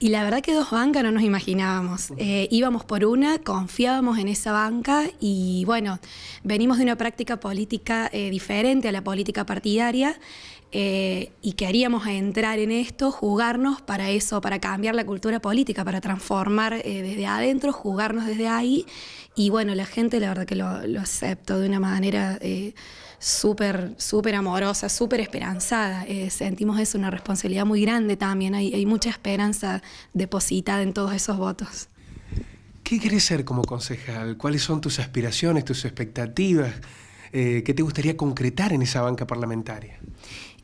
Y la verdad que dos bancas no nos imaginábamos. Eh, íbamos por una, confiábamos en esa banca y bueno, venimos de una práctica política eh, diferente a la política partidaria eh, y queríamos entrar en esto, jugarnos para eso, para cambiar la cultura política, para transformar desde adentro, jugarnos desde ahí y bueno, la gente la verdad que lo, acepto aceptó de una manera súper, súper amorosa, súper esperanzada. sentimos eso, una responsabilidad muy grande también, hay mucha esperanza depositada en todos esos votos. ¿Qué querés ser como concejal? ¿Cuáles son tus aspiraciones, tus expectativas? Eh, ¿Qué te gustaría concretar en esa banca parlamentaria?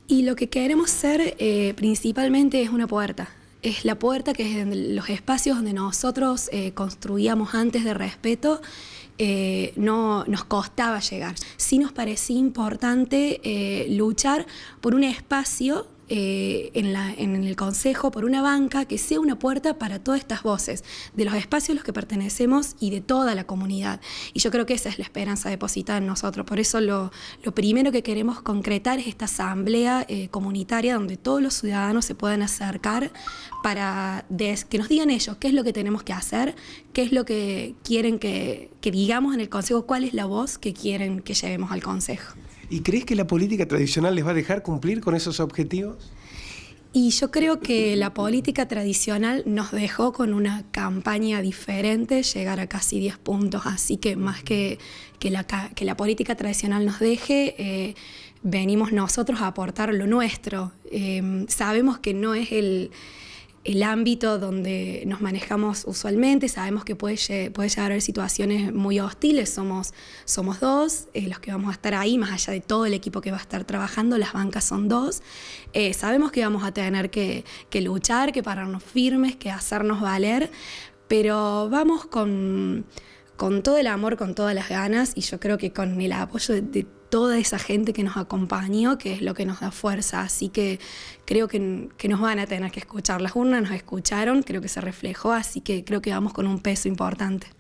Y lo que queremos ser eh, principalmente es una puerta, es la puerta que es los espacios donde nosotros eh, construíamos antes de respeto, no nos costaba llegar. Sí nos parecía importante luchar por un espacio eh, en, el Consejo por una banca que sea una puerta para todas estas voces, de los espacios a los que pertenecemos y de toda la comunidad. Y yo creo que esa es la esperanza depositada en nosotros. Por eso lo, primero que queremos concretar es esta asamblea eh, comunitaria donde todos los ciudadanos se puedan acercar para que nos digan ellos qué es lo que tenemos que hacer, qué es lo que quieren que digamos en el Consejo, cuál es la voz que quieren que llevemos al Consejo. ¿Y crees que la política tradicional les va a dejar cumplir con esos objetivos? Y yo creo que la política tradicional nos dejó con una campaña diferente llegar a casi 10 puntos, así que más que, que, la, política tradicional nos deje, eh, venimos nosotros a aportar lo nuestro. Eh, sabemos que no es el el ámbito donde nos manejamos usualmente. Sabemos que puede, llegar a haber situaciones muy hostiles. Somos, somos dos eh, los que vamos a estar ahí, más allá de todo el equipo que va a estar trabajando, las bancas son dos. Eh, sabemos que vamos a tener que, luchar, que pararnos firmes, que hacernos valer, pero vamos con con todo el amor, con todas las ganas y yo creo que con el apoyo de, de toda esa gente que nos acompañó, que es lo que nos da fuerza. Así que creo que, nos van a tener que escuchar. Las urnas nos escucharon, creo que se reflejó, así que creo que vamos con un peso importante.